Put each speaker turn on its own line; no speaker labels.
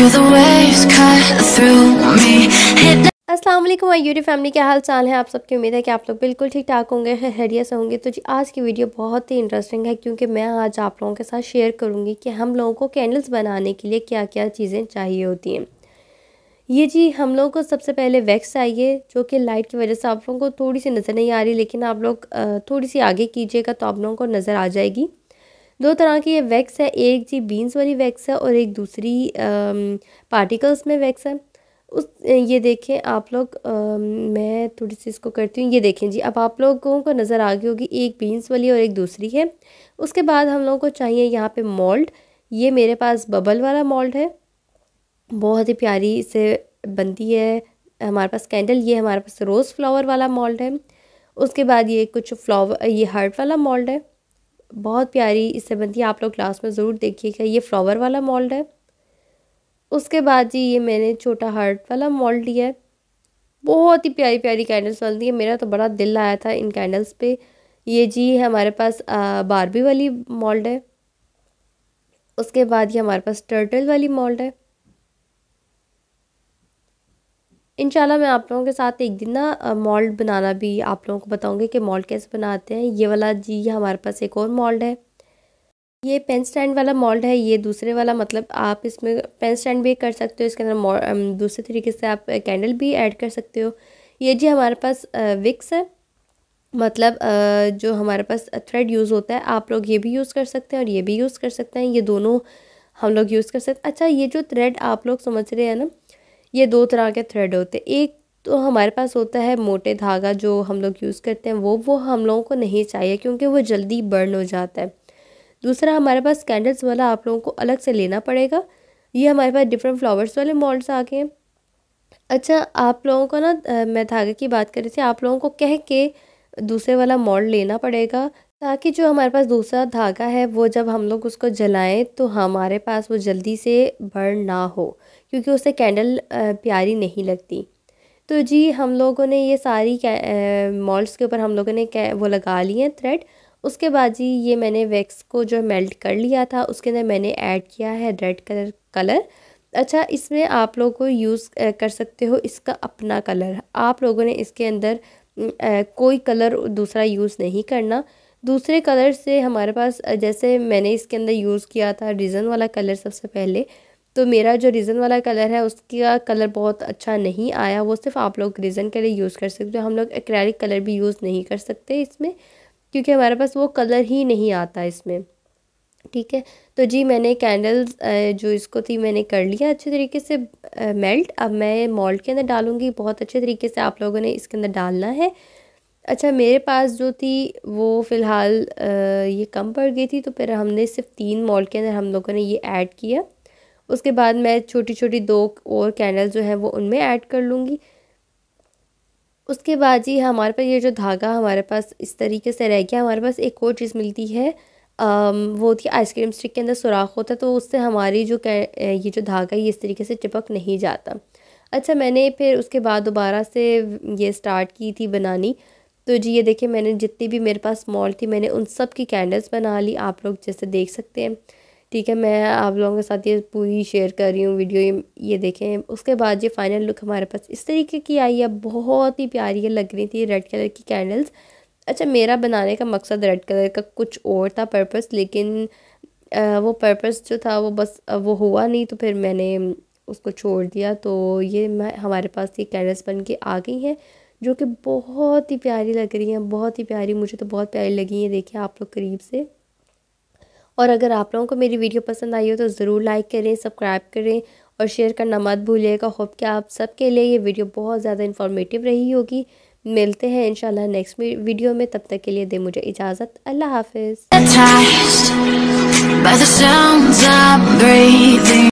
Aslam my YouTube family क्या हाल चाल है आप सबकी उम्मीद है कि आप लोग बिल्कुल ठीक ठाक होंगे हैरिया से होंगे तो जी आज की वीडियो बहुत ही इंटरेस्टिंग है क्योंकि मैं आज आप लोगों के साथ शेयर करूंगी कि हम लोगों को कैंडल्स बनाने के लिए क्या क्या चीज़ें चाहिए होती हैं ये जी हम लोगों को सबसे पहले वैक्स चाहिए जो कि लाइट की वजह से आप लोगों को थोड़ी सी नज़र नहीं आ रही लेकिन आप लोग थोड़ी सी आगे कीजिएगा तो आप लोगों को नज़र आ जाएगी दो तरह की ये वैक्स है एक जी बीन्स वाली वैक्स है और एक दूसरी पार्टिकल्स में वैक्स है उस ये देखें आप लोग आ, मैं थोड़ी सी इसको करती हूँ ये देखें जी अब आप लोगों को नज़र आ गई होगी एक बीन्स वाली और एक दूसरी है उसके बाद हम लोगों को चाहिए यहाँ पे मॉल्ट ये मेरे पास बबल वाला मॉल्ट है बहुत ही प्यारी से बनती है हमारे पास कैंडल ये हमारे पास रोज़ फ्लावर वाला मॉल्ट है उसके बाद ये कुछ फ्लावर ये हार्ट वाला मॉल्ट है बहुत प्यारी इससे बनती है आप लोग क्लास में ज़रूर देखिएगा ये फ्लावर वाला मॉल्ड है उसके बाद जी ये मैंने छोटा हार्ट वाला मॉल्ड लिया है बहुत ही प्यारी प्यारी कैंडल्स बनती है मेरा तो बड़ा दिल आया था इन कैंडल्स पे ये जी है हमारे पास बारबी वाली मॉल्ड है उसके बाद ये हमारे पास टर्टल वाली मॉल्ड है इन मैं आप लोगों के साथ एक दिन ना मॉल्ड बनाना भी आप लोगों को बताऊँगी कि मॉल्ड कैसे बनाते हैं ये वाला जी ये हमारे पास एक और मॉल्ड है ये पेन स्टैंड वाला मॉल्ड है ये दूसरे वाला मतलब आप इसमें पेन स्टैंड भी कर सकते हो इसके अंदर दूसरे तरीके से आप कैंडल भी ऐड कर सकते हो ये जी हमारे पास विक्स है मतलब जो हमारे पास थ्रेड यूज़ होता है आप लोग ये भी यूज़ कर सकते हैं और ये भी यूज़ कर सकते हैं ये दोनों हम लोग यूज़ कर सकते हैं अच्छा ये जो थ्रेड आप लोग समझ रहे हैं ना ये दो तरह के थ्रेड होते हैं एक तो हमारे पास होता है मोटे धागा जो हम लोग यूज़ करते हैं वो वो हम लोगों को नहीं चाहिए क्योंकि वो जल्दी बर्न हो जाता है दूसरा हमारे पास कैंडल्स वाला आप लोगों को अलग से लेना पड़ेगा ये हमारे पास डिफरेंट फ्लावर्स वाले मॉल्स आ गए हैं अच्छा आप लोगों को ना मैं धागे की बात कर रही थी आप लोगों को कह के दूसरे वाला मॉल लेना पड़ेगा ताकि जो हमारे पास दूसरा धागा है वो जब हम लोग उसको जलाएं तो हमारे पास वो जल्दी से बर्न ना हो क्योंकि उसे कैंडल प्यारी नहीं लगती तो जी हम लोगों ने ये सारी मॉल्स के ऊपर हम लोगों ने वो लगा लिए हैं थ्रेड उसके बाद जी ये मैंने वैक्स को जो मेल्ट कर लिया था उसके अंदर मैंने ऐड किया है रेड कलर कलर अच्छा इसमें आप लोग को यूज़ कर सकते हो इसका अपना कलर आप लोगों ने इसके अंदर कोई कलर दूसरा यूज़ नहीं करना दूसरे कलर से हमारे पास जैसे मैंने इसके अंदर यूज़ किया था रिजन वाला कलर सबसे पहले तो मेरा जो रीज़न वाला कलर है उसका कलर बहुत अच्छा नहीं आया वो सिर्फ आप लोग रीज़न के लिए यूज़ कर सकते हो हम लोग एक्रैलिक कलर भी यूज़ नहीं कर सकते इसमें क्योंकि हमारे पास वो कलर ही नहीं आता इसमें ठीक है तो जी मैंने कैंडल्स जो इसको थी मैंने कर लिया अच्छे तरीके से मेल्ट अब मैं मॉल्ट के अंदर डालूँगी बहुत अच्छे तरीके से आप लोगों ने इसके अंदर डालना है अच्छा मेरे पास जो थी वो फ़िलहाल ये कम पड़ गई थी तो फिर हमने सिर्फ तीन मॉल्ट के अंदर हम लोगों ने ये ऐड किया उसके बाद मैं छोटी छोटी दो और कैंडल जो है वो उनमें ऐड कर लूँगी उसके बाद जी हमारे पास ये जो धागा हमारे पास इस तरीके से रह गया हमारे पास एक और चीज़ मिलती है वो थी आइसक्रीम स्टिक के अंदर सुराख होता है तो उससे हमारी जो ये जो धागा ये इस तरीके से चिपक नहीं जाता अच्छा मैंने फिर उसके बाद दोबारा से ये स्टार्ट की थी बनानी तो जी ये देखिए मैंने जितनी भी मेरे पास मॉल थी मैंने उन सब की कैंडल्स बना ली आप लोग जैसे देख सकते हैं ठीक है मैं आप लोगों के साथ ये पूरी शेयर कर रही हूँ वीडियो ये, ये देखें उसके बाद ये फाइनल लुक हमारे पास इस तरीके की आई है बहुत ही प्यारी है लग रही थी रेड कलर की कैंडल्स अच्छा मेरा बनाने का मकसद रेड कलर का कुछ और था पर्पस लेकिन आ, वो पर्पस जो था वो बस वो हुआ नहीं तो फिर मैंने उसको छोड़ दिया तो ये मैं हमारे पास ये कैंडल्स बन के आ गई हैं जो कि बहुत ही प्यारी लग रही हैं बहुत ही प्यारी मुझे तो बहुत प्यारी लगी है देखिए आप लोग करीब से और अगर आप लोगों को मेरी वीडियो पसंद आई हो तो ज़रूर लाइक करें सब्सक्राइब करें और शेयर करना मत भूलिएगा होप कि आप सबके लिए ये वीडियो बहुत ज़्यादा इन्फॉर्मेटिव रही होगी मिलते हैं इंशाल्लाह नेक्स्ट वीडियो में तब तक के लिए दे मुझे इजाज़त अल्लाह हाफिज़